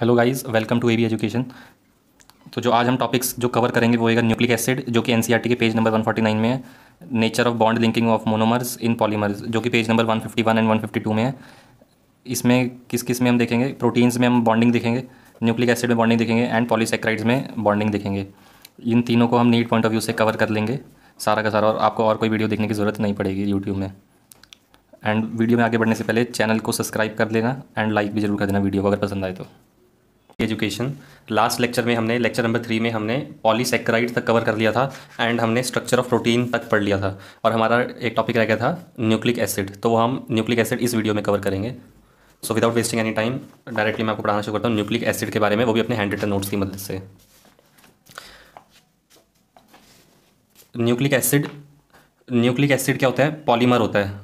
hello guys welcome to A B education तो जो आज हम टॉपिक्स जो कवर करेंगे वो होगा न्यूक्लिक एसिड जो कि एन e के पेज नंबर 149 में है nature of bond linking of monomers in polymers जो कि पेज नंबर 151 एंड 152 में है इसमें किस किस में हम देखेंगे प्रोटीन्स में हम बॉन्डिंग देखेंगे न्यूक्लिक एसिड में बॉन्डिंग देखेंगे एंड पॉलीसेक्राइड्स में बॉन्डिंग देखेंगे इन तीनों को हम नीट पॉइंट ऑफ व्यू से कवर कर लेंगे सारा का सारा और आपको और कोई वीडियो देखने की ज़रूरत नहीं पड़ेगी यूट्यूब में एंड वीडियो में आगे बढ़ने से पहले चैनल को सब्सक्राइब कर लेना एंड लाइक भी जरूर कर देना वीडियो को अगर पसंद आए तो एजुकेशन लास्ट लेक्चर में हमने लेक्चर नंबर थ्री में हमने पॉलीसेक्राइड तक कवर कर लिया था एंड हमने स्ट्रक्चर ऑफ प्रोटीन तक पढ़ लिया था और हमारा एक टॉपिक रह गया था न्यूक्लिक एसिड तो वो हम न्यूक्लिक एसिड इस वीडियो में कवर करेंगे so without wasting any time directly मैं आपको पढ़ाना शुरू करता हूँ न्यूक्लिक एसिड के बारे में वो भी अपने हैंड रिटन नोट्स की मदद से न्यूक्लिक एसिड न्यूक्लिक एसिड क्या होता है पॉलीमर होता है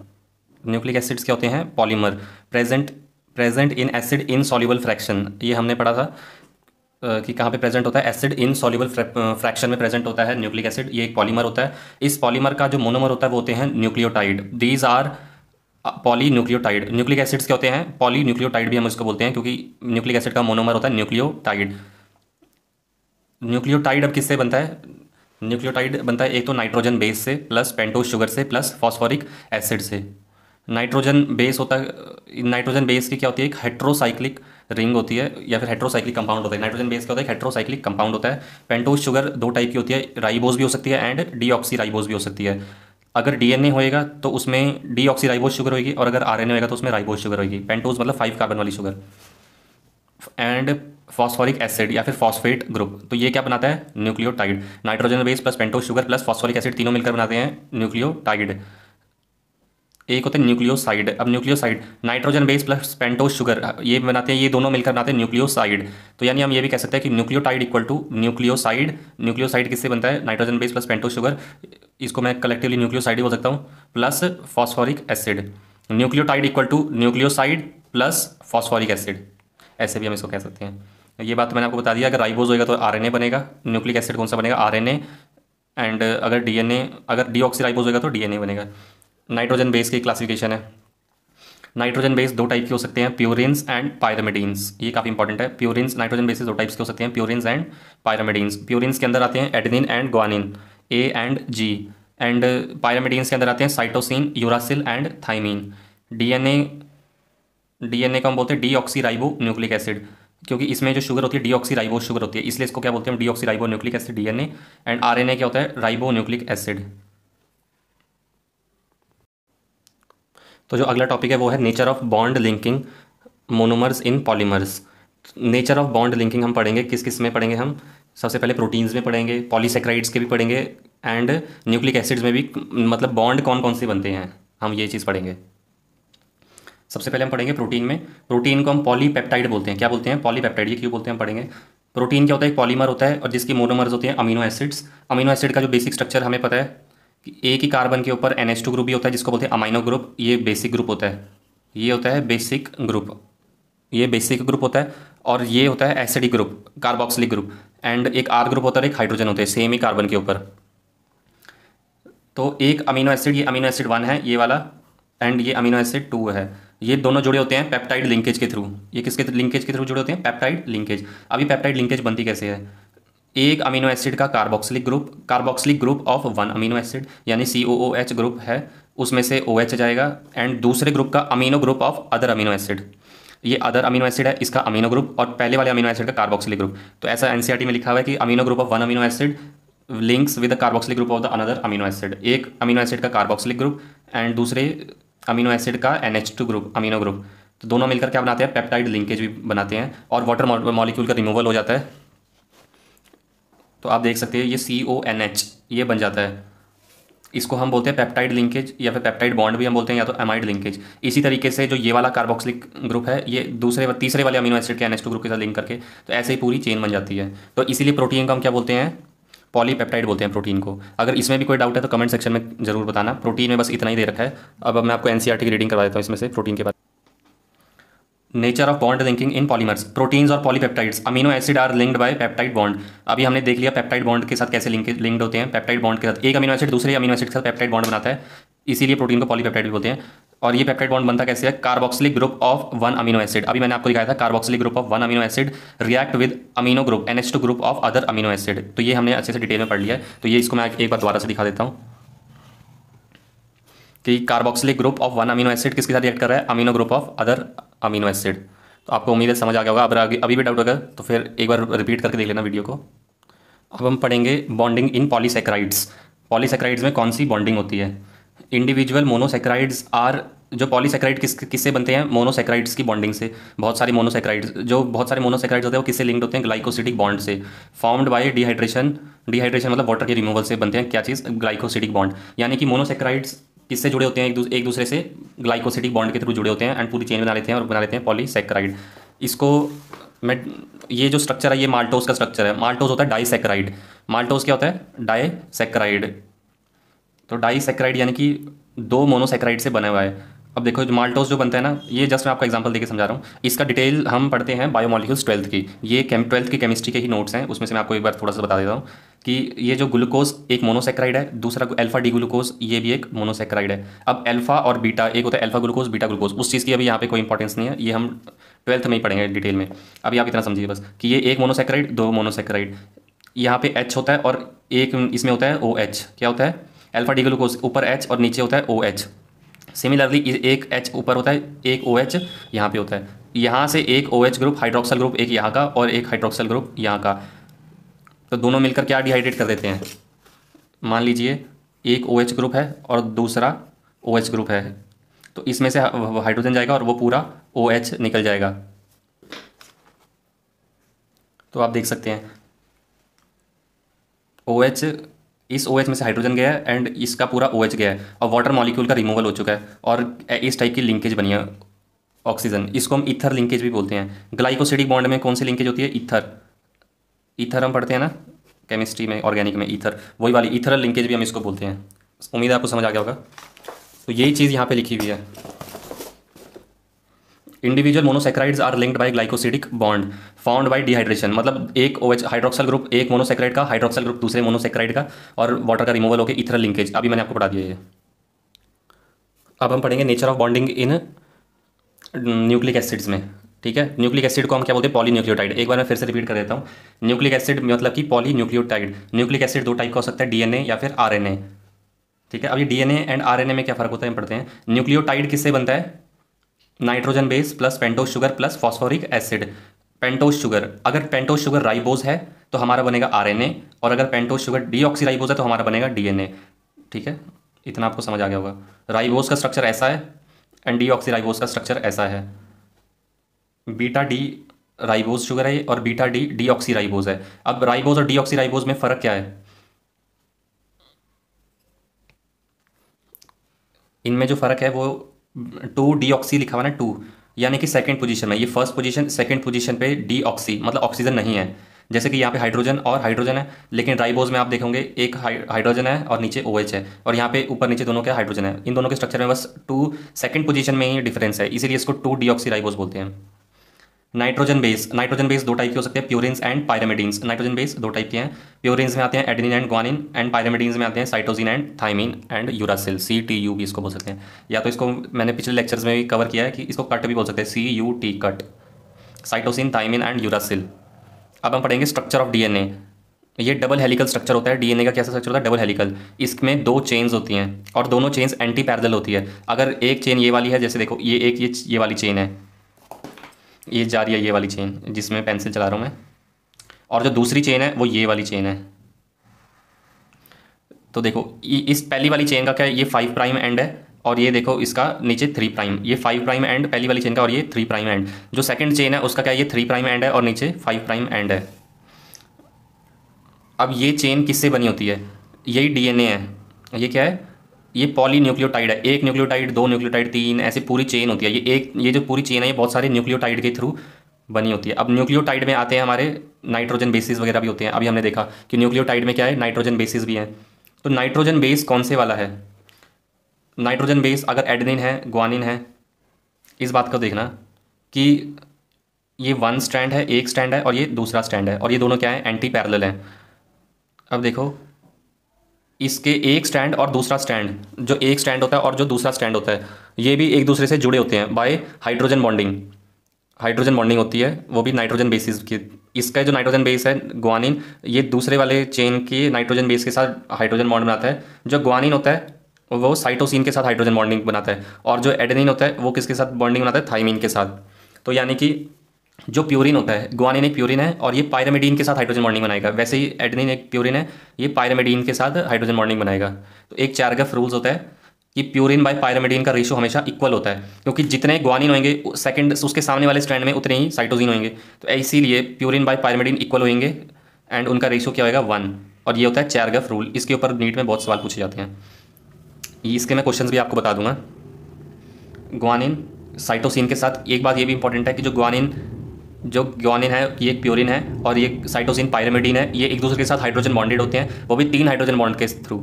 न्यूक्लिक एसिड्स क्या होते हैं polymer present present in acid insoluble fraction ये हमने पढ़ा था कि कहाँ पे प्रेजेंट होता है एसिड इन सॉल्यूबल फ्रैक्शन में प्रेजेंट होता है न्यूक्लिक एसिड ये एक पॉलीमर होता है इस पॉलीमर का जो मोनोमर होता है वो होते हैं nucleotide these are polynucleotide nucleic acids क्या होते हैं पॉली न्यूक्लियोटाइड भी हम इसको बोलते हैं क्योंकि न्यूक्लिक एसिड का मोनोमर होता है न्यूक्लियोटाइड न्यूक्लियोटाइड अब किससे बनता है न्यूक्लियोटाइड बनता है एक तो नाइट्रोजन बेस से प्लस पेंटो शुगर से प्लस फॉस्फोरिक एसिड से नाइट्रोजन बेस होता है नाइट्रोजन बेस की क्या होती है एक हेट्रोसाइक्लिक रिंग होती है या फिर हेट्रोसाइक्लिक कंपाउंड होता है नाइट्रोजन बेस क्या होता है हेट्रोसाइक्लिक कंपाउंड होता है पेंटोज शुगर दो टाइप की होती है राइबोज भी हो सकती है एंड डी राइबोज भी हो सकती है अगर डीएनए होएगा तो उसमें ऑक्सी राइबोज शुगर होगी और अगर आरएनए होएगा तो उसमें राइबोज शुगर होगी पेंटोज मतलब फाइव कार्बन वाली शुगर एंड फॉस्फोरिक एसिड या फिर फॉस्फेट ग्रुप तो ये क्या बनाता है nucleotide nitrogen base plus pentose sugar plus phosphoric acid तीनों मिलकर बनाते हैं न्यूक्लियोटाइड एक होता है न्यूक्लियोसाइड अब nucleoside nitrogen base plus pentose sugar ये बनाते हैं ये दोनों मिलकर बनाते हैं न्यूक्लियोसाइड तो यानी हम ये भी कह सकते हैं कि nucleotide equal to nucleoside nucleoside किससे बनता है nitrogen base plus pentose sugar इसको मैं कलेक्टिवली न्यूक्लियोसाइड ही बोल सकता हूँ plus phosphoric acid nucleotide equal to nucleoside plus phosphoric acid ऐसे भी हम इसको कह सकते हैं ये बात तो मैंने आपको बता दिया अगर राइबोज होएगा तो आरएनए बनेगा न्यूक्लिक एसिड कौन सा बनेगा आरएनए एंड अगर डीएनए अगर डीऑक्सीराइबोज होएगा तो डीएनए बनेगा नाइट्रोजन बेस की क्लासिफिकेशन है नाइट्रोजन बेस दो टाइप के हो सकते हैं प्योरिन्स एंड पायरामिडीन्स ये काफ़ी इंपॉर्टेंट है प्योरिन्स नाइट्रोजन बेसिस दो टाइप्स के हो सकते हैं प्योरिन्स एंड पायरामिडीन्स प्योरिन्स के अंदर आते हैं adenine and guanine A and G and pyrimidines के अंदर आते हैं cytosine uracil and thymine DNA DNA का हम बोलते हैं राइबो न्यूक्लिक एसिड क्योंकि इसमें जो शुगर होती है ऑक्सी राइबो शुगर होती है इसलिए इसको क्या बोलते हैं oxy ribo nucleic acid DNA and RNA क्या होता है राइबो न्यूक्लिक एसिड तो जो अगला टॉपिक है वो है nature of bond linking monomers in polymers nature of bond linking हम पढ़ेंगे किस किस में पढ़ेंगे हम सबसे पहले प्रोटीन्स में पढ़ेंगे पॉलीसेक्राइड्स के भी पढ़ेंगे एंड न्यूक्लिक एसिड्स में भी मतलब बॉन्ड कौन कौन से बनते हैं हम ये चीज़ पढ़ेंगे सबसे पहले हम पढ़ेंगे प्रोटीन में प्रोटीन को हम पॉलीपेप्टाइड बोलते हैं क्या बोलते हैं पॉलीपेप्टाइड ये क्यों बोलते हैं हम पढ़ेंगे प्रोटीन क्या होता है एक पॉलीमर होता है और जिसकी मोनोमर्स होते हैं अमीनो एसिड्स अमीनो एसिड का जो बेसिक स्ट्रक्चर हमें पता है एक ही कार्बन के ऊपर एन ग्रुप भी होता है जिसको बोलते हैं अमाइनो ग्रुप ये बेसिक ग्रुप होता है ये होता है बेसिक ग्रुप ये बेसिक ग्रुप होता है और ये होता है acidic group carboxylic group and एक आर ग्रुप होता है एक हाइड्रोजन होता है सेम ही कार्बन के ऊपर तो एक अमीनो एसिड ये अमीनो एसिड वन है ये वाला एंड ये अमीनो एसिड टू है ये दोनों जुड़े होते हैं पेप्टाइड लिंकेज के थ्रू ये किसके लिंकेज के थ्रू जुड़े होते हैं पेप्टाइड लिंकेज अभी पेप्टाइड लिंकेज बनती कैसे है एक अमीनो एसिड का carboxylic group carboxylic group of one amino acid यानी C O O H group है उसमें से ओ एच जाएगा एंड दूसरे ग्रुप का amino group of other amino acid ये अदर अमीनो एसिड है इसका अमीनो ग्रुप और पहले वाले अमीनो एसिड का कार्बोक्सिलिक ग्रुप तो ऐसा एनसीईआरटी e में लिखा हुआ है कि amino group of one amino acid links with the carboxylic group of the another amino acid एक अमीनो एसिड का कार्बोक्सिलिक ग्रुप एंड दूसरे अमीनो एसिड का N H two group amino group तो दोनों मिलकर क्या बनाते हैं पेप्टाइड लिंकेज भी बनाते हैं और वाटर मॉलिक्यूल का रिमूवल हो जाता है तो आप देख सकते हैं ये सी ओ एन एच ये बन जाता है इसको हम बोलते हैं पेप्टाइड लिंकेज या फिर पेप्टाइड बॉन्ड भी हम बोलते हैं या तो एमाइड लिंकेज इसी तरीके से जो ये वाला कार्बोक्सिलिक ग्रुप है ये दूसरे तीसरे वाले अमीनो एसिड के एन टू ग्रुप के साथ लिंक करके तो ऐसे ही पूरी चेन बन जाती है तो इसीलिए प्रोटीन को हम क्या बोलते हैं पॉलीपेप्टाइड बोलते हैं प्रोटीन को अगर इसमें भी कोई डाउट है तो कमेंट सेक्शन में जरूर बताना प्रोटीन में बस इतना ही दे रखा है अब मैं आपको एनसीआरटी e की रीडिंग करवा देता हूँ इसमें से प्रोटीन के बारे में nature of bond linking in polymers proteins और polypeptides amino acid are linked by peptide bond अभी हमने देख लिया पेप्टाइड बॉन्ड के साथ कैसे लिंक लिंक्ड होते हैं पेप्टाइड बॉन्ड के साथ एक अमीनो एसिड दूसरे अमीनो एसिड के साथ पेप्टाइड बॉन्ड बनाता है इसीलिए प्रोटीन को पॉलीपेप्टाइड भी बोलते हैं और ये पेप्टाइड बॉन्ड बनता कैसे है carboxylic group of one amino acid अभी मैंने आपको दिखाया था carboxylic group of one amino acid react with amino group N group of other amino acid तो ये हमने अच्छे से डिटेल में पढ़ लिया है तो ये इसको मैं एक बार दोबारा से दिखा देता हूँ कि carboxylic group of one amino acid किसके साथ रिएक्ट कर रहा है amino group of other amino acid तो आपको उम्मीद है समझ आ गया होगा अगर अभी भी डाउट होगा तो फिर एक बार रिपीट करके देख लेना वीडियो को अब हम पढ़ेंगे बॉन्डिंग इन पॉलीसेक्राइड्स पॉलीसेक्राइड्स में कौन सी बॉन्डिंग होती है इंडिविजुअल मोनोसेक्राइड्स आर जो पॉलीसेक्राइड किस किससे बनते हैं मोनोसेक्राइड्स की बॉन्डिंग से बहुत सारे मोनोसेक्राइड्स जो बहुत सारे मोनोसेक्राइड्स होते हैं वो किससे लिंक्ड होते हैं ग्लाइकोसिटिक बॉन्ड से फॉर्म्ड बाय डिहाइड्रेशन डिहाइड्रेशन मतलब वाटर के रिमूवल से बनते हैं क्या चीज़ ग्लाइकोसिटिक बॉन्ड यानी कि मोनोसेक्राइड्स किससे जुड़े होते हैं एक, दूस, एक दूसरे से ग्लाइकोसिटिक बॉन्ड के थ्रू जुड़े होते हैं एंड पूरी चेन बना लेते हैं और बना लेते हैं पॉलीसेक्राइड इसको मैं ये जो स्ट्रक्चर है ये माल्टोज का स्ट्रक्चर है माल्टोस होता है डाईसेक्राइड माल्टोस क्या होता है डाईसेक्राइड तो डाईसेक्राइड यानी कि दो मोनोसेक्राइड से बना हुआ है अब देखो जो माल्टोस जो बनता है ना ये जस्ट मैं आपको एग्जांपल देके समझा रहा हूँ इसका डिटेल हम पढ़ते हैं बायोमोलिक्यूल्स ट्वेल्थ की ये केम ट्वेल्थ की केमिस्ट्री के ही नोट्स हैं उसमें से मैं आपको एक बार थोड़ा सा बता देता हूँ कि ये जो ग्लूकोज एक मोनोसेक्राइड है दूसरा अल्फा डी ग्लूकोज ये भी एक मोनोसेक्राइड है अब अल्फा और बीटा एक होता है अल्फा ग्लूकोज बीटा ग्लूकोज उस चीज़ की अभी यहाँ पे कोई इंपॉर्टेंस नहीं है ये हम ट्वेल्थ में ही पढ़ेंगे डिटेल में अभी आप इतना समझिए बस कि ये एक मोनोसेक्राइड दो मोनोसेक्राइड यहाँ पे एच होता है और एक इसमें होता है ओ एच क्या होता है अल्फा डी ग्लूकोज ऊपर एच और नीचे होता है ओ एच सिमिलरली एक एच ऊपर होता है एक ओ एच यहाँ पर होता है यहाँ से एक O H group hydroxyl group एक यहाँ का और एक हाइड्रोक्सल ग्रुप यहाँ का तो दोनों मिलकर क्या डिहाइड्रेट कर देते हैं मान लीजिए एक ओ एच ग्रुप है और दूसरा ओ एच ग्रुप है तो इसमें से हाइड्रोजन जाएगा और वो पूरा ओ एच निकल जाएगा तो आप देख सकते हैं ओ एच इस ओ OH में से हाइड्रोजन गया है एंड इसका पूरा ओ OH गया है और वाटर मॉलिक्यूल का रिमूवल हो चुका है और इस टाइप की लिंकेज बनी है ऑक्सीजन इसको हम इथर लिंकेज भी बोलते हैं ग्लाइकोसिडिक बॉन्ड में कौन सी लिंकेज होती है इथर इथर हम पढ़ते हैं ना केमिस्ट्री में ऑर्गेनिक में इथर वही वाली इथरल लिंकेज भी हम इसको बोलते हैं उम्मीद है आपको समझ आ गया होगा तो यही चीज़ यहाँ पे लिखी हुई है individual monosaccharides are linked by glycosidic bond found by dehydration मतलब एक ओ हाइड्रोक्सल ग्रुप एक मोनोसेक्राइड का हाइड्रोक्सल ग्रुप दूसरे मोनोसेक्राइड का और वाटर का रिमूवल होकर इथरल लिंकेज अभी मैंने आपको पढ़ा दिया है अब हम पढ़ेंगे nature of bonding in nucleic acids में ठीक है न्यूक्लिक एसिड को हम क्या बोलते हैं पॉली न्यूक्लियोटाइड एक बार मैं फिर से रिपीट कर देता हूँ न्यूक्लिक एसिड मतलब कि पॉली न्यूक्लियोटाइड न्यूक्लिक एसिड दो टाइप का हो सकता है डीएनए या फिर आरएनए ठीक है अब ये डीएनए एंड आरएनए में क्या फर्क होता है हम पढ़ते हैं न्यूक्लियोटाइड किससे बनता है nitrogen base plus pentose sugar plus phosphoric acid pentose sugar अगर पेंटोस शुगर राइबोज है तो हमारा बनेगा आरएनए और अगर पेंटोस शुगर डीऑक्सीराइबोज है तो हमारा बनेगा डीएनए ठीक है इतना आपको समझ आ गया होगा राइबोज का स्ट्रक्चर ऐसा है एंड डीऑक्सीराइबोज का स्ट्रक्चर ऐसा है बीटा डी राइबोज शुगर है और बीटा डी डीऑक्सीराइबोज है अब राइबोज और राइबोज में फ़र्क क्या है इनमें जो फ़र्क है वो टू डी ऑक्सी लिखा हुआ ना टू यानी कि सेकंड पोजीशन में ये फर्स्ट पोजीशन सेकेंड पोजीशन पे डी ऑक्सी मतलब ऑक्सीजन नहीं है जैसे कि यहाँ पे हाइड्रोजन और हाइड्रोजन है लेकिन राइबोज में आप देखोगे एक हाइड्रोजन है और नीचे ओ है और यहाँ पे ऊपर नीचे दोनों के हाइड्रोजन है इन दोनों के स्ट्रक्चर में बस टू सेकंड पोजीशन में ही डिफरेंस है इसीलिए इसको टू डी ऑक्सी राइबोज बोलते हैं नाइट्रोजन बेस नाइट्रोजन बेस दो टाइप के हो सकते हैं purines and pyrimidines nitrogen base दो टाइप के हैं प्योरिन्स में आते हैं adenine and guanine and pyrimidines में आते हैं cytosine and thymine and uracil C T U भी इसको बोल सकते हैं या तो इसको मैंने पिछले लेक्चर्स में भी कवर किया है कि इसको कट भी बोल सकते हैं C U T cut cytosine thymine and uracil अब हम पढ़ेंगे स्ट्रक्चर ऑफ डी ये डबल हेलिकल स्ट्रक्चर होता है डीएनए का कैसा स्ट्रक्चर होता है डबल हेलिकल इसमें दो चेन्स होती हैं और दोनों चेन्स एंटी पैरल होती है अगर एक चेन ये वाली है जैसे देखो ये एक ये ये वाली चेन है ये जा रही है ये वाली चेन जिसमें पेंसिल चला रहा हूँ मैं और जो दूसरी चेन है वो ये वाली चेन है तो देखो इस पहली वाली चेन का क्या है ये फाइव प्राइम एंड है और ये देखो इसका नीचे थ्री प्राइम ये फाइव प्राइम एंड पहली वाली चेन का और ये थ्री प्राइम एंड जो सेकंड चेन है उसका क्या ये थ्री प्राइम एंड है और नीचे फाइव प्राइम एंड है अब ये चेन किससे बनी होती है यही डीएनए है ये क्या है ये पॉली न्यूक्लियोटाइड है एक न्यूक्लियोटाइड दो न्यूक्लियोटाइड तीन ऐसे पूरी चेन होती है ये एक ये जो पूरी चेन है ये बहुत सारे न्यूक्लियोटाइड के थ्रू बनी होती है अब न्यूक्लियोटाइड में आते हैं हमारे नाइट्रोजन बेसिस वगैरह भी होते हैं अभी हमने देखा कि न्यूक्लियोटाइड में क्या है नाइट्रोजन बेसिस भी हैं तो नाइट्रोजन बेस कौन से वाला है नाइट्रोजन बेस अगर एडनिन है ग्वानिन है इस बात को देखना कि ये वन स्टैंड है एक स्टैंड है और ये दूसरा स्टैंड है और ये दोनों क्या है एंटी पैरल हैं अब देखो इसके एक स्टैंड और दूसरा स्टैंड जो एक स्टैंड होता है और जो दूसरा स्टैंड होता है ये भी एक दूसरे से जुड़े होते हैं by hydrogen bonding hydrogen bonding होती है वो भी नाइट्रोजन बेसिस की इसका जो नाइट्रोजन बेस है ग्वानिन ये दूसरे वाले चेन के नाइट्रोजन बेस के साथ हाइड्रोजन बॉन्ड बनाता है जो ग्वानिन होता है वो साइटोसिन के साथ हाइड्रोजन बॉन्डिंग बनाता है और जो एडेनिन होता है वो किसके साथ बॉन्डिंग बनाता है थाइमिन के साथ तो यानी कि जो प्योरिन होता है गुआनिन एक प्योरिन है और ये पायरामिडीन के साथ हाइड्रोजन बॉन्डिंग बनाएगा वैसे ही एडनिन एक प्योरिन है ये पायरामिडीन के साथ हाइड्रोजन बॉन्डिंग बनाएगा तो एक चारगफ रूल्स होता है कि प्योरिन बाय पायरामिडीन का रेशो हमेशा इक्वल होता है क्योंकि जितने ग्वानिन होंगे सेकंड उसके सामने वाले स्टैंड में उतने ही साइटोजिन होंगे तो इसीलिए प्योरिन बाय पायरामिडीन इक्वल होंगे एंड उनका रेशो क्या होगा वन और ये होता है चारगफ रूल इसके ऊपर नीट में बहुत सवाल पूछे जाते हैं इसके मैं क्वेश्चन भी आपको बता दूंगा ग्वानिन साइटोसिन के साथ एक बात ये भी इंपॉर्टेंट है कि जो ग्वानिन जो ग्योनिन है ये एक प्योरिन है और ये साइटोसिन पायरामिडिन है ये एक दूसरे के साथ हाइड्रोजन बॉन्डेड होते हैं वो भी तीन हाइड्रोजन बॉन्ड के थ्रू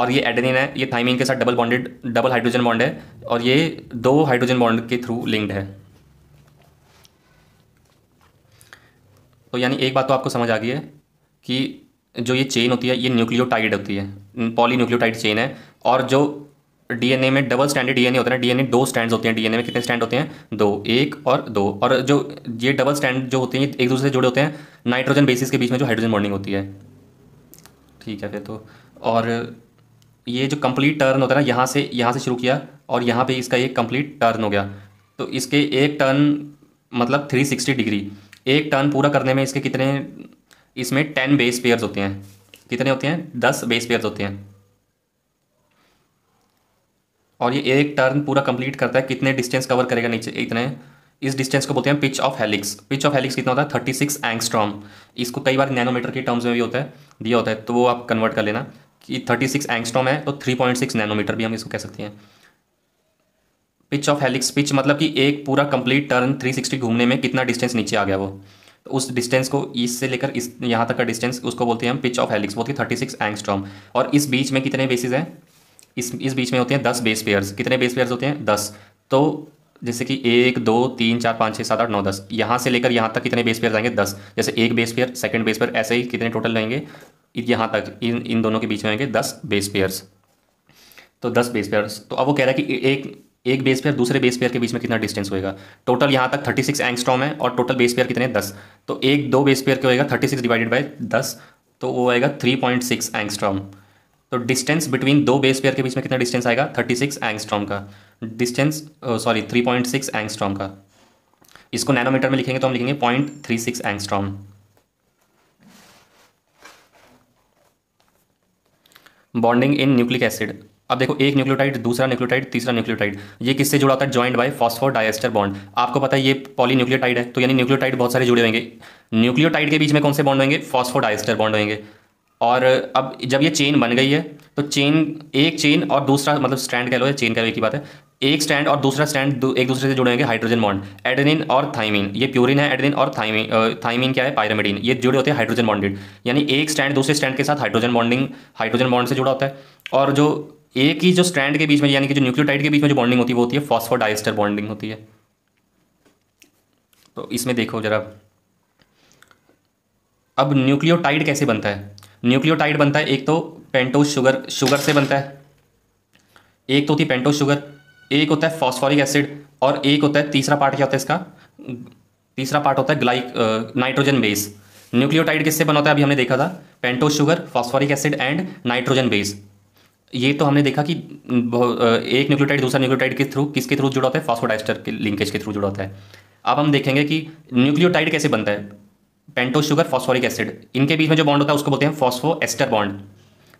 और ये एडेनिन है ये थाइमिन के साथ double bonded double hydrogen bond है और ये दो हाइड्रोजन बॉन्ड के थ्रू लिंक्ड है तो यानी एक बात तो आपको समझ आ गई है कि जो ये चेन होती है ये न्यूक्लियोटाइड होती है पॉली न्यूक्लियोटाइड चेन है और जो डीएनए में डबल स्टैंडर्ड डीएनए होता है ना डीएनए दो स्टैंड होते हैं डीएनए में कितने स्टैंड होते हैं दो एक और दो और जो ये डबल स्टैंड जो होते हैं एक दूसरे से जुड़े होते हैं नाइट्रोजन बेसिस के बीच में जो हाइड्रोजन बॉन्डिंग होती है ठीक है फिर तो और ये जो कंप्लीट टर्न होता है ना यहाँ से यहाँ से शुरू किया और यहाँ पे इसका ये कंप्लीट टर्न हो गया तो इसके एक टर्न मतलब 360 डिग्री एक टर्न पूरा करने में इसके कितने इसमें टेन बेस पेयर्स होते हैं कितने होते हैं दस बेस पेयर्स होते हैं और ये एक टर्न पूरा कंप्लीट करता है कितने डिस्टेंस कवर करेगा नीचे इतने इस डिस्टेंस को बोलते हैं pitch of helix pitch of helix कितना होता है थर्टी सिक्स एंगस्ट्रॉम इसको कई बार नैनोमीटर के टर्म्स में भी होता है दिया होता है तो वो आप कन्वर्ट कर लेना कि थर्टी सिक्स एंगस्ट्रॉम है तो थ्री पॉइंट सिक्स नैनोमीटर भी हम इसको कह सकते हैं पिच ऑफ हेलिक्स पिच मतलब कि एक पूरा कंप्लीट टर्न थ्री सिक्सटी घूमने में कितना डिस्टेंस नीचे आ गया वो तो उस डिस्टेंस को इससे लेकर इस यहाँ तक का डिस्टेंस उसको बोलते हैं हम पिच ऑफ हेलिक्स बोलते हैं थर्टी सिक्स एंगस्ट्रॉम और इस बीच में कितने बेसिस हैं इस इस बीच में होते हैं दस बेस पेयर्स कितने बेस पेयर्स होते हैं दस तो जैसे कि एक दो तीन चार पाँच छः सात आठ नौ दस यहाँ से लेकर यहाँ तक कितने बेस पेयर आएंगे दस जैसे एक base pair second base pair ऐसे ही कितने टोटल रहेंगे यहाँ तक इन इन दोनों के बीच में आएंगे दस बेस पेयर्स तो दस बेस पेयर्स तो अब वो कह रहा है कि एक एक बेस पेयर दूसरे बेस पेयर के बीच में कितना डिस्टेंस होएगा टोटल यहाँ तक थर्टी सिक्स एंगस्ट्रॉम है और टोटल बेस पेयर कितने दस तो एक दो बेस पेयर के होएगा थर्टी सिक्स डिवाइडेड बाई दस तो वो आएगा थ्री पॉइंट सिक्स एंगस्ट्रॉम तो डिस्टेंस बिटवीन दो बेस पेयर के बीच में कितना डिस्टेंस आएगा थर्टी सिक्स एंगस्ट्रॉम का distance sorry three point six angstrom का इसको नैनोमीटर में लिखेंगे तो हम लिखेंगे point three six angstrom bonding in nucleic acid अब देखो एक न्यूक्लियोटाइड दूसरा न्यूक्लियोटाइड तीसरा न्यूक्लियोटाइड ये किससे जुड़ा होता है joint by phosphodiester bond आपको पता है ये पॉली न्यूक्लियोटाइड है तो यानी न्यूक्लियोटाइड बहुत सारे जुड़े होंगे न्यूक्लियोटाइड के बीच में कौन से बॉन्ड होंगे फॉस्फोर डायस्टर बॉन्ड होंगे और अब जब ये चेन बन गई है तो चेन एक चेन और दूसरा मतलब स्टैंड कह लो या चेन कह लो एक ही बात है एक स्टैंड और दूसरा स्टैंड दू, एक दूसरे से जुड़े होंगे हाइड्रोजन बॉन्ड एडेनिन और थाइमिन ये प्यूरिन है एडेनिन और थाइमिन थाइमिन क्या है पायरामिडिन ये जुड़े होते हैं हाइड्रोजन बॉन्डेड यानी एक स्टैंड दूसरे स्टैंड के साथ हाइड्रोजन बॉन्डिंग हाइड्रोजन बॉन्ड से जुड़ा होता है और जो एक ही जो स्टैंड के बीच में यानी कि जो न्यूक्लियोटाइड के बीच में जो बॉन्डिंग होती है वो होती है फॉस्फोडाइस्टर बॉन्डिंग होती है तो इसमें देखो जरा अब न्यूक्लियोटाइड कैसे बनता है न्यूक्लियोटाइड बनता है एक तो पेंटोज शुगर शुगर से बनता है एक तो होती है पेंटोज शुगर एक होता है फॉस्फोरिक एसिड और एक होता है तीसरा पार्ट क्या होता है इसका तीसरा पार्ट होता है ग्लाइक नाइट्रोजन बेस न्यूक्लियोटाइड किससे बनाता है अभी हमने देखा था pentose sugar phosphoric acid and nitrogen base ये तो हमने देखा कि एक न्यूक्लियोटाइड दूसरा न्यूक्लियोटाइड के थ्रू किसके थ्रू जुड़ा होता है फॉस्फोडाइस्टर के लिंकेज के थ्रू जुड़ा होता है अब हम देखेंगे कि न्यूक्लियोटाइड कैसे बनता है पेंटो शुगर फॉस्फोरिक एसिड इनके बीच में जो बॉन्ड होता है उसको बोलते हैं फॉस्फो एस्टर बॉन्ड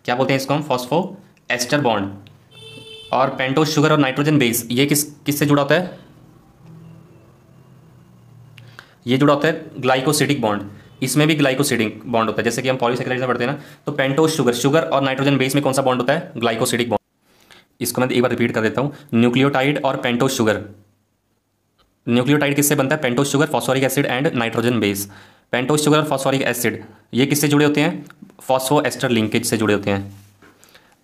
क्या बोलते हैं इसको हम फॉस्फो एस्टर बॉन्ड और पेंटो शुगर और नाइट्रोजन बेस ये किस किस से जुड़ा होता है ये जुड़ा होता है ग्लाइकोसिडिक बॉन्ड इसमें भी ग्लाइकोसिडिक बॉन्ड होता है जैसे कि हम पॉलीसेक्राइड से पढ़ते हैं ना तो पेंटो शुगर शुगर और नाइट्रोजन बेस में कौन सा बॉन्ड होता है ग्लाइकोसिडिक बॉन्ड इसको मैं एक बार रिपीट कर देता हूँ न्यूक्लियोटाइड और पेंटो शुगर न्यूक्लियोटाइड किससे बनता है pentose sugar phosphoric acid and nitrogen base pentose sugar phosphoric acid ये किससे जुड़े होते हैं फॉस्फो एस्टर लिंकेज से जुड़े होते हैं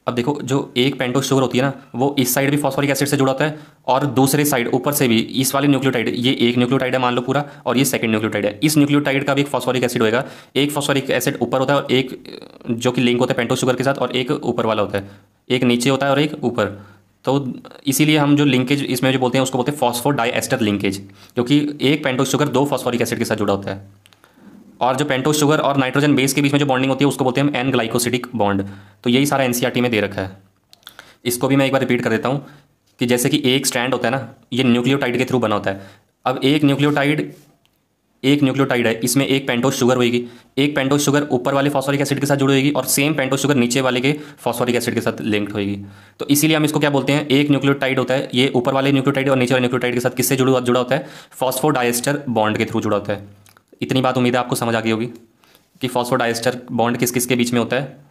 अब देखो जो एक पेंटो शुगर होती है ना वो इस साइड भी फॉस्फोरिक एसिड से जुड़ा होता है और दूसरे साइड ऊपर से भी इस वाले न्यूक्लियोटाइड ये एक न्यूक्लियोटाइड है मान लो पूरा और ये सेकंड न्यूक्लियोटाइड है इस न्यूक्लियोटाइड का भी एक फॉस्फोरिक एसिड होगा एक फॉस्फोरिक एसिड ऊपर होता है और एक जो कि लिंक होता है पेंटो शुगर के साथ और एक ऊपर वाला होता है एक नीचे होता है और एक ऊपर तो इसीलिए हम जो लिंकेज इसमें जो बोलते हैं उसको बोलते हैं फॉस्फो डाई एस्टर लिंकेज क्योंकि एक पेंटो शुगर दो फॉस्फोरिक एसिड के साथ जुड़ा होता है और जो पेंटो शुगर और नाइट्रोजन बेस के बीच में जो बॉन्डिंग होती है उसको बोलते हैं एन ग्लाइकोसिडिक बॉन्ड तो यही सारा एन e में दे रखा है इसको भी मैं एक बार रिपीट कर देता हूँ कि जैसे कि एक स्टैंड होता है ना ये न्यूक्लियोटाइड के थ्रू बना होता है अब एक न्यूक्लियोटाइड एक न्यूक्लियोटाइड है इसमें एक पेंटो शुगर होगी एक पेंटो शुगर ऊपर वाले फॉस्फोरिक एसिड के साथ जुड़ी होगी और सेम पेंटो शुगर नीचे वाले के फॉस्फोरिक एसिड के साथ लिंक्ड होगी तो इसीलिए हम इसको क्या बोलते हैं एक न्यूक्लियोटाइड होता है ये ऊपर वाले न्यूक्लियोटाइड और नीचे वाले न्यूक्लियोटाइड के साथ किससे जुड़ा जुड़ा होता है फॉस्फोडाइस्टर बॉन्ड के थ्रू जुड़ा होता है इतनी बात उम्मीद है आपको समझ आ गई होगी कि फॉस्फोडाइस्टर बॉन्ड किस किस के बीच में होता है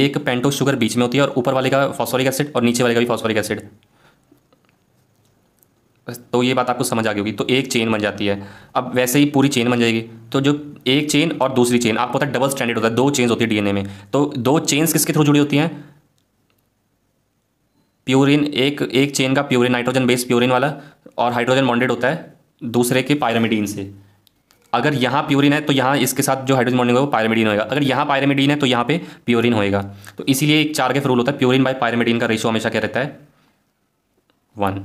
एक पेंटो शुगर बीच में होती है और ऊपर वाले का फॉस्फोरिक एसिड और नीचे वाले का भी फॉस्फोरिक एसिड तो ये बात आपको समझ आ गई होगी तो एक चेन बन जाती है अब वैसे ही पूरी चेन बन जाएगी तो जो एक चेन और दूसरी चेन आपको पता है डबल स्टैंडर्ड होता है दो चेन्स होती है डीएनए में तो दो चेन्स किसके थ्रू जुड़ी होती हैं प्योरिन एक एक चेन का प्योरिन नाइट्रोजन बेस प्योरिन वाला और हाइड्रोजन बॉन्डेड होता है दूसरे के पायरामिडीन से अगर यहाँ प्योरिन है तो यहाँ इसके साथ जो हाइड्रोजन बॉन्डिंग होगा वो पायरेमिडीन होगा अगर यहाँ पायरेमिडीन है तो यहाँ पे प्योरिन होएगा तो इसीलिए एक चार के रूल होता है प्योरिन बाय पायरेमिडीन का रेशो हमेशा क्या रहता है वन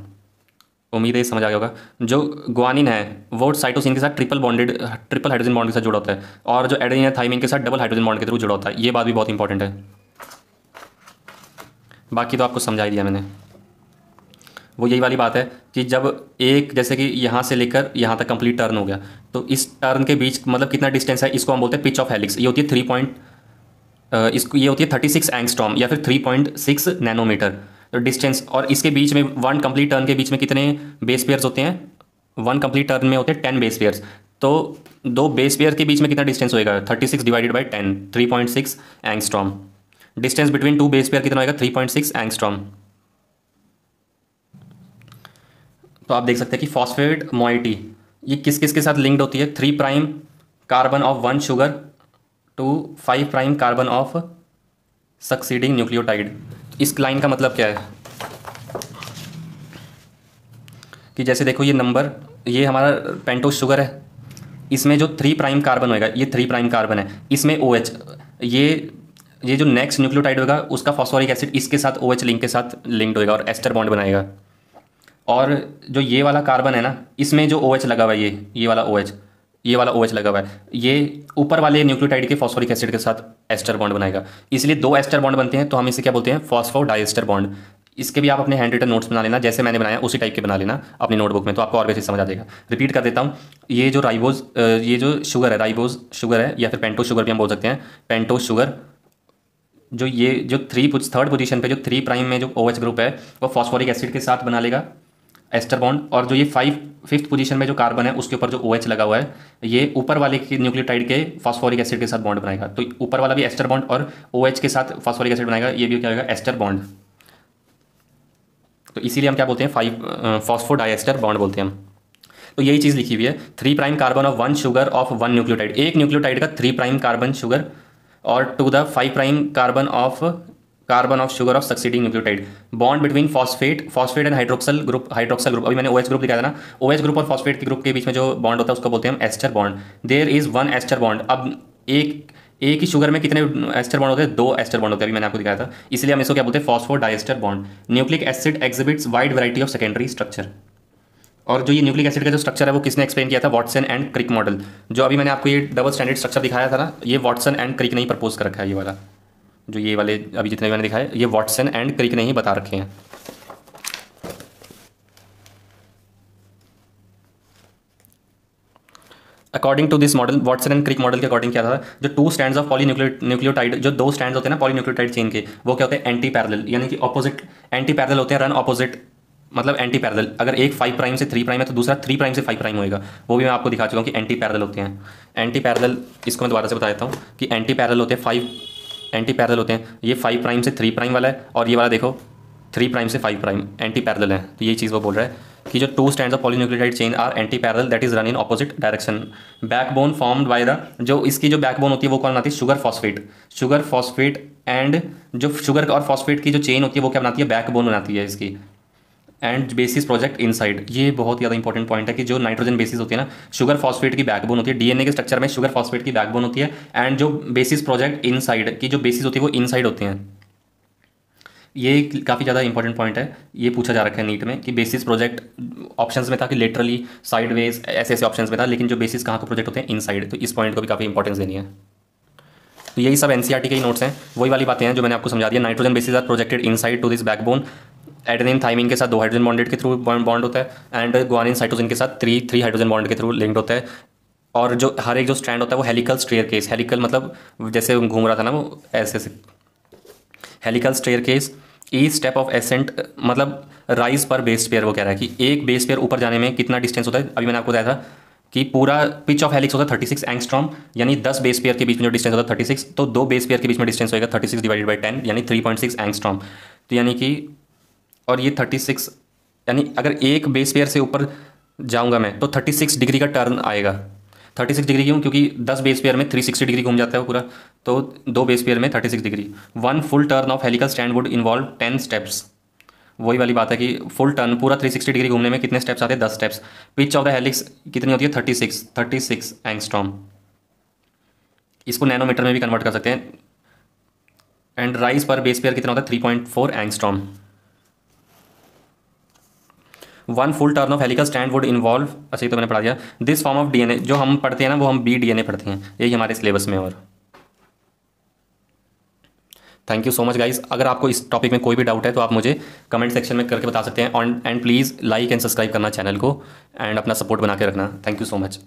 उम्मीद है समझ आ गया होगा जो ग्वानिन है वो साइटोसिन के साथ triple bonded triple hydrogen bond के साथ जुड़ा होता है और जो एडेनिन है थाइमिन के साथ डबल हाइड्रोजन बॉन्ड के थ्रू जुड़ा होता है ये बात भी बहुत इंपॉर्टेंट है बाकी तो आपको समझा ही दिया मैंने वो यही वाली बात है कि जब एक जैसे कि यहाँ से लेकर यहाँ तक कंप्लीट टर्न हो गया तो इस टर्न के बीच मतलब कितना डिस्टेंस है इसको हम बोलते हैं पिच ऑफ हेलिक्स ये होती है थ्री पॉइंट इसको ये होती है थर्टी सिक्स एंगस्ट्रॉम या फिर थ्री पॉइंट सिक्स नैनोमीटर तो डिस्टेंस और इसके बीच में वन कंप्लीट टर्न के बीच में कितने बेस पेयर्स होते हैं वन कंप्लीट टर्न में होते हैं टेन बेस पेयर्स तो दो बेस पेयर के बीच में कितना डिस्टेंस होएगा thirty six divided by ten three point six angstrom distance between two base pair कितना होगा थ्री पॉइंट सिक्स एंगस्ट्रॉम तो आप देख सकते हैं कि फॉस्फेट मोइटी ये किस किस के साथ लिंक्ड होती है three prime carbon of one sugar to five prime carbon of succeeding nucleotide इस लाइन का मतलब क्या है कि जैसे देखो ये नंबर ये हमारा पेंटोस शुगर है इसमें जो थ्री प्राइम कार्बन होएगा ये थ्री प्राइम कार्बन है इसमें ओ OH, ये ये जो नेक्स्ट न्यूक्लियोटाइड होगा उसका फॉस्फोरिक एसिड इसके साथ ओ OH लिंक के साथ लिंक्ड होगा और एस्टर बॉन्ड बनाएगा और जो ये वाला कार्बन है ना इसमें जो ओ OH लगा हुआ है ये ये वाला ओ OH, ये वाला ओ OH लगा हुआ है ये ऊपर वाले न्यूक्लियोटाइड के फॉस्फोरिक एसिड के साथ एस्टर बॉन्ड बनाएगा इसलिए दो एस्टर बॉन्ड बनते हैं तो हम इसे क्या बोलते हैं फॉस्फो डाइस्टर बॉन्ड इसके भी आप अपने हैंड रिटन नोट्स बना लेना जैसे मैंने बनाया उसी टाइप के बना लेना अपनी नोटबुक में तो आपको और वैसे समझ आ जाएगा रिपीट कर देता हूँ ये जो राइबोज ये जो शुगर है राइबोज शुगर है या फिर पेंटो शुगर भी हम बोल सकते हैं पेंटो शुगर जो ये जो थ्री थर्ड पोजीशन पे जो थ्री प्राइम में जो ओ OH ग्रुप है वो फॉस्फोरिक एसिड के साथ बना लेगा एस्टर बॉन्ड और जो ये फाइव फिफ्थ पोजीशन में जो कार्बन है उसके ऊपर जो ओ OH लगा हुआ है ये ऊपर वाले के न्यूक्लियोटाइड के फास्फोरिक एसिड के साथ बॉन्ड बनाएगा तो ऊपर वाला भी एस्टर बॉन्ड और ओएच OH के साथ फास्फोरिक एसिड बनाएगा ये भी क्या होगा एस्टर बॉन्ड तो इसीलिए हम क्या बोलते हैं फाइव फॉस्फोडाइएस्टर बॉन्ड बोलते हैं तो यही चीज़ लिखी हुई है three prime carbon of one sugar of one nucleotide एक न्यूक्लियोटाइड का थ्री प्राइम कार्बन शुगर और to the five prime carbon of carbon of sugar of succeeding nucleotide bond between phosphate phosphate and hydroxyl group hydroxyl group अभी मैंने OS group दिखाया था ना OS group और phosphate के group के बीच में जो बॉन्ड होता है उसको बोलते हैं हम ester bond there is one ester bond अब एक एक ही शुगर में कितने एस्टर बॉन्ड होते हैं दो एस्टर बॉन्ड होते हैं अभी मैंने आपको दिखाया था इसलिए हम इसको क्या बोलते हैं phosphodiester bond nucleic acid exhibits wide variety of secondary structure और जो ये न्यूक्लिक एसिड का जो स्ट्रक्चर है वो किसने एक्सप्लेन किया था वॉटसन एंड क्रिक मॉडल जो अभी मैंने आपको ये डबल स्टैंडर्ड स्ट्रक्चर दिखाया था ना ये वॉटसन एंड क्रिक नहीं प्रपोज कर रखा है ये वाला जो ये वाले अभी जितने मैंने दिखाए ये वाटसन एंड क्रिक ने ही बता रखे हैं according to this model Watson and Crick model के अकॉर्डिंग क्या था जो two stand of polynucleotide जो दो स्टैंड होते हैं ना पॉली न्यूक्लियोटाइड चेन के वो क्या होते हैं एंटी पैरल यानी कि ऑपोजिट एंटी पैरल होते हैं रन ऑपोजिट मतलब एंटी पैरल अगर एक फाइव प्राइम से थ्री प्राइम है तो दूसरा थ्री प्राइम से फाइव प्राइम होएगा वो भी मैं आपको दिखा चुका हूँ कि एंटी पैरल होते हैं एंटी पैरल इसको मैं दोबारा से बता देता हूँ कि एंटी पैरल होते हैं फाइव एंटी पैरल होते हैं ये फाइव प्राइम से थ्री प्राइम वाला है और ये वाला देखो थ्री प्राइम से फाइव प्राइम एंटी पैरल है तो ये चीज़ वो बोल रहा है कि जो two stand of polynucleotide chain are anti parallel that is run in opposite direction backbone form by the जो इसकी जो बैकबोन होती है वो कौन बनाती है sugar phosphate sugar phosphate and जो शुगर और फॉस्फेट की जो चेन होती है वो क्या बनाती है बैकबोन बनाती है इसकी एंड बेसिस प्रोजेक्ट इनसाइड ये बहुत ज़्यादा इंपॉर्टेंट पॉइंट है कि जो नाइट्रोजन बेसिस होती है ना शुगर फॉस्फेट की बैकबोन होती है डीएनए के स्ट्रक्चर में शुगर फॉस्फेट की बैकबोन होती है एंड जो बेसिस प्रोजेक्ट इनसाइड की जो बेसिस होती है वो इनसाइड होती हैं ये काफ़ी ज़्यादा इंपॉर्टेंट पॉइंट है ये पूछा जा रखा है नीट में कि बेसिस प्रोजेक्ट ऑप्शंस में था कि लेटरली साइड वेज ऐसे ऐसे ऑप्शंस में था लेकिन जो बेसिस कहाँ के प्रोजेक्ट होते हैं इनसाइड तो इस पॉइंट को भी काफ़ी इंपॉर्टेंस देनी है तो यही सब एनसीईआरटी e के ही नोट्स हैं वही वाली बातें हैं जो मैंने आपको समझा दिया nitrogen bases are projected inside to this backbone adenine thymine के साथ दो हाइड्रोजन बॉन्डेड के थ्रू बॉन्ड होता है एंड ग्वानिन साइटोसिन के साथ थ्री थ्री हाइड्रोजन बॉन्ड के थ्रू लिंक्ड होता है और जो हर एक जो स्ट्रैंड होता है वो हेलिकल स्ट्रेयर केस हेलिकल मतलब जैसे घूम रहा था ना वो ऐसे से हेलिकल स्ट्रेयर केस ई स्टेप ऑफ एसेंट मतलब राइज पर बेस पेयर वो कह रहा है कि एक बेस पेयर ऊपर जाने में कितना डिस्टेंस होता है अभी मैंने आपको बताया था कि पूरा पिच ऑफ हेलिक्स होता है थर्टी सिक्स एंगस्ट्रॉम यानी दस बेस पेयर के बीच में जो डिस्टेंस होता है थर्टी सिक्स तो दो बेस पेयर के बीच में डिस्टेंस होगा thirty six divided by ten यानी थ्री पॉइंट सिक्स तो यानी कि और ये थर्टी सिक्स यानी अगर एक बेस पेयर से ऊपर जाऊंगा मैं तो थर्टी सिक्स डिग्री का टर्न आएगा थर्टी सिक्स डिग्री क्यों क्योंकि दस बेस पेयर में थ्री सिक्सटी डिग्री घूम जाता है पूरा तो दो बेस पेयर में thirty six degree one full turn of helical stand would involve ten steps वही वाली बात है कि फुल टर्न पूरा थ्री सिक्सटी डिग्री घूमने में कितने स्टेप्स आते हैं दस steps pitch of the helix कितनी होती है thirty six thirty six angstrom इसको नैनोमीटर में भी कन्वर्ट कर सकते हैं and rise per base pair कितना होता है three point four angstrom one full turn of helical stand would involve अच्छा ये तो मैंने पढ़ा दिया दिस फॉर्म ऑफ डीएनए जो हम पढ़ते हैं ना वो हम बी डीएनए पढ़ते हैं यही हमारे सिलेबस में और thank you so much guys अगर आपको इस टॉपिक में कोई भी डाउट है तो आप मुझे कमेंट सेक्शन में करके बता सकते हैं and please like and subscribe करना चैनल को एंड अपना सपोर्ट बना के रखना थैंक यू सो मच